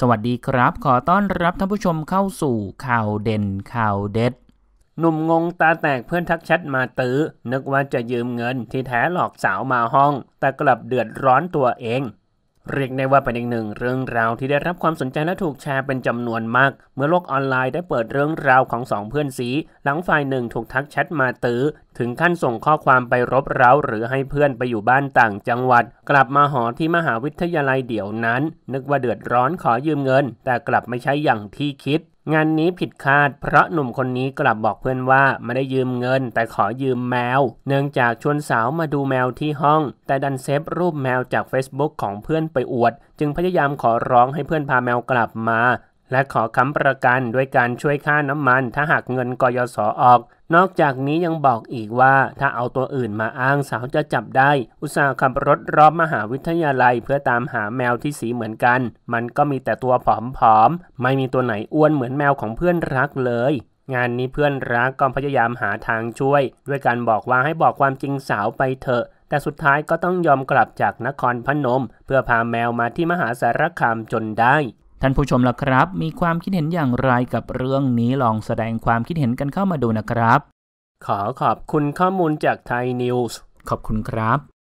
สวัสดีครับ ขอต้อนรับท่านผู้ชมเข้าสู่ข่าวเด่นข่าวเด็ด หนุ่มงงตาแตกเพื่อนทักแชทมาตื้อ นึกว่าจะยืมเงินที่แท้หลอกสาวมาห้อง แต่กลับเดือดร้อนตัวเองเรียกได้ว่าเป็นอีกหนึ่งเรื่องราวที่ได้รับความสนใจและถูกแชร์เป็นจำนวนมาก เมื่อโลกออนไลน์ได้เปิดเรื่องราวของสองเพื่อนสี หลังฝ่ายหนึ่งถูกทักแชทมาตื้อถึงขั้นส่งข้อความไปรบเร้าหรือให้เพื่อนไปอยู่บ้านต่างจังหวัด กลับมาหอที่มหาวิทยาลัยเดี๋ยวนั้น นึกว่าเดือดร้อนขอยืมเงิน แต่กลับไม่ใช่อย่างที่คิดงานนี้ผิดคาดเพราะหนุ่มคนนี้กลับบอกเพื่อนว่าไม่ได้ยืมเงิน แต่ขอยืมแมว เนื่องจากชวนสาวมาดูแมวที่ห้อง แต่ดันเซฟรูปแมวจาก Facebook ของเพื่อนไปอวด จึงพยายามขอร้องให้เพื่อนพาแมวกลับมาและขอค้ำประกันด้วยการช่วยค่าน้ำมันถ้าหากเงินกยศออก นอกจากนี้ยังบอกอีกว่าถ้าเอาตัวอื่นมาอ้างสาวจะจับได้ อุตส่าห์ขับรถรอบมหาวิทยาลัย เพื่อตามหาแมวที่สีเหมือนกัน มันก็มีแต่ตัวผอมๆไม่มีตัวไหนอ้วนเหมือนแมวของเพื่อนรักเลย งานนี้เพื่อนรักก็พยายามหาทางช่วย ด้วยการบอกว่าให้บอกความจริงสาวไปเถอะ แต่สุดท้ายก็ต้องยอมกลับจากนครพนมเพื่อพาแมวมาที่มหาสารคามจนได้ท่านผู้ชมล่ะครับ มีความคิดเห็นอย่างไรกับเรื่องนี้ ลองแสดงความคิดเห็นกันเข้ามาดูนะครับ ขอขอบคุณข้อมูลจากไทยนิวส์ ขอบคุณครับ